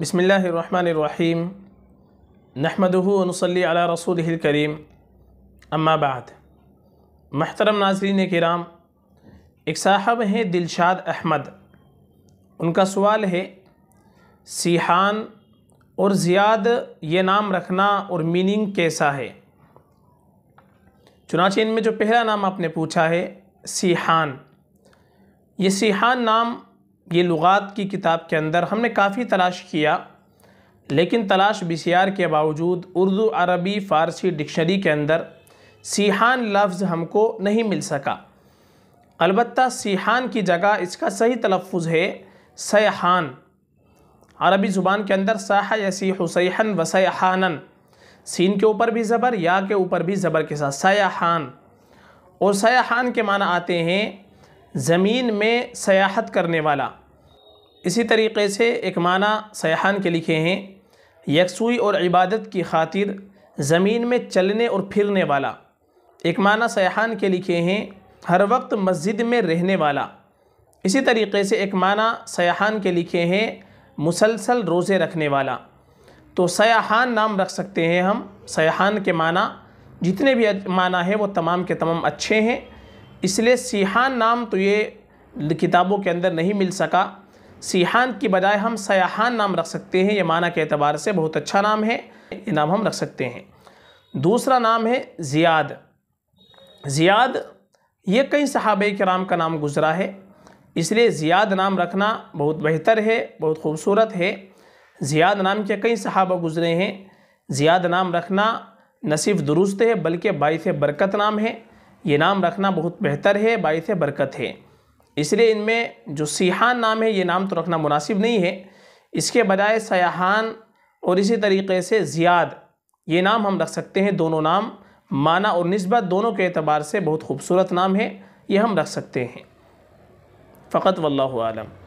बसमीम नहमदनसली अला रसूल करीम अम्माबाद महतरम नाजरीन कराम एक साहब हैं दिलशाद अहमद उनका सवाल है सीहान और ज़ियाद ये नाम रखना और मीनिंग कैसा है चुनाचे इनमें जो पहला नाम आपने पूछा है सीहान ये सीहान नाम ये लुगात की किताब के अंदर हमने काफ़ी तलाश किया लेकिन तलाश बिसार के बावजूद उर्दू अरबी फ़ारसी डिक्शनरी के अंदर सीहान लफ्ज़ हमको नहीं मिल सका अलबत् सीहान की जगह इसका सही तलफ़ है सयाहान अरबी ज़ुबान के अंदर साहा यसी हुसैन व सयाहानन सीन के ऊपर भी ज़बर या के ऊपर भी ज़बर के साथ सयाहान और सयाहान के माना आते हैं ज़मीन में सयाहत करने वाला इसी तरीके से एक माना सयाहान के लिखे हैं यकसुई और इबादत की खातिर ज़मीन में चलने और फिरने वाला एक माना सयाहान के लिखे हैं हर वक्त मस्जिद में रहने वाला इसी तरीके से एक माना सयाहान के लिखे हैं मुसलसल रोज़े रखने वाला तो सयाहान नाम रख सकते हैं हम सयाहान के माना जितने भी माना है वो तमाम के तमाम अच्छे हैं इसलिए सीहान नाम तो ये किताबों के अंदर नहीं मिल सका सीहान की बजाय हम सयाहान नाम रख सकते हैं ये माना के अतबार से बहुत अच्छा नाम है ये नाम हम रख सकते हैं दूसरा नाम है ज़ियाद ज़ियाद ये कई सहाबे राम का नाम गुज़रा है इसलिए ज़ियाद नाम रखना बहुत बेहतर है बहुत खूबसूरत है ज़ियाद नाम के कई सहाबा गुज़रे हैं ज़ियाद नाम रखना न सिर्फ दुरुस्त है बल्कि बायस बरकत नाम है ये नाम रखना बहुत बेहतर है बायस बरकत है इसलिए इनमें जो सीहान नाम है ये नाम तो रखना मुनासिब नहीं है इसके बजाय सयाहान और इसी तरीके से ज़ियाद ये नाम हम रख सकते हैं दोनों नाम माना और नस्बत दोनों के अतबार से बहुत खूबसूरत नाम है ये हम रख सकते हैं फ़कत वल्लम